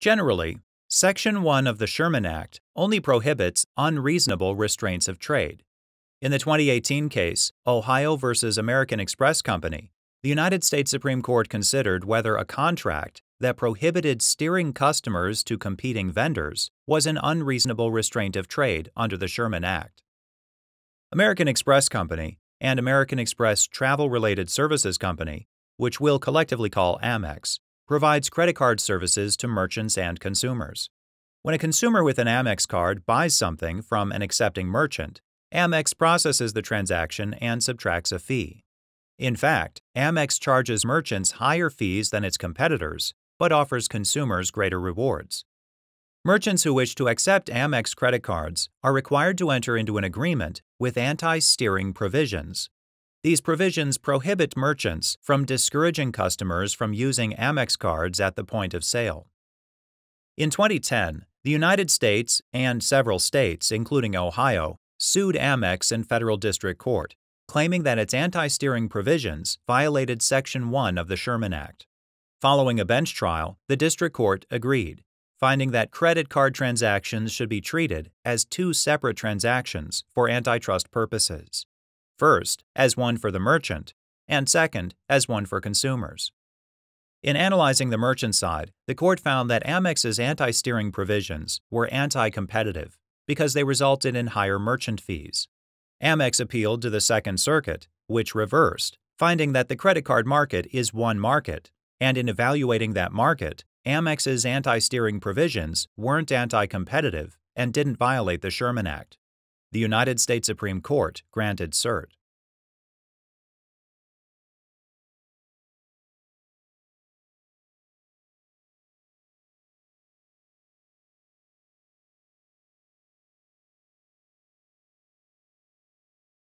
Generally, Section 1 of the Sherman Act only prohibits unreasonable restraints of trade. In the 2018 case, Ohio v. American Express Company, the United States Supreme Court considered whether a contract that prohibited steering customers to competing vendors was an unreasonable restraint of trade under the Sherman Act. American Express Company and American Express Travel Related Services Company, which we'll collectively call Amex, provides credit card services to merchants and consumers. When a consumer with an Amex card buys something from an accepting merchant, Amex processes the transaction and subtracts a fee. In fact, Amex charges merchants higher fees than its competitors, but offers consumers greater rewards. Merchants who wish to accept Amex credit cards are required to enter into an agreement with anti steering provisions, these provisions prohibit merchants from discouraging customers from using Amex cards at the point of sale. In 2010, the United States and several states, including Ohio, sued Amex in federal district court, claiming that its anti steering provisions violated Section 1 of the Sherman Act. Following a bench trial, the district court agreed, finding that credit card transactions should be treated as two separate transactions for antitrust purposes first, as one for the merchant, and second, as one for consumers. In analyzing the merchant side, the court found that Amex's anti steering provisions were anti competitive because they resulted in higher merchant fees. Amex appealed to the Second Circuit, which reversed, finding that the credit card market is one market, and in evaluating that market, Amex's anti steering provisions weren't anti competitive and didn't violate the Sherman Act the United States Supreme Court granted cert.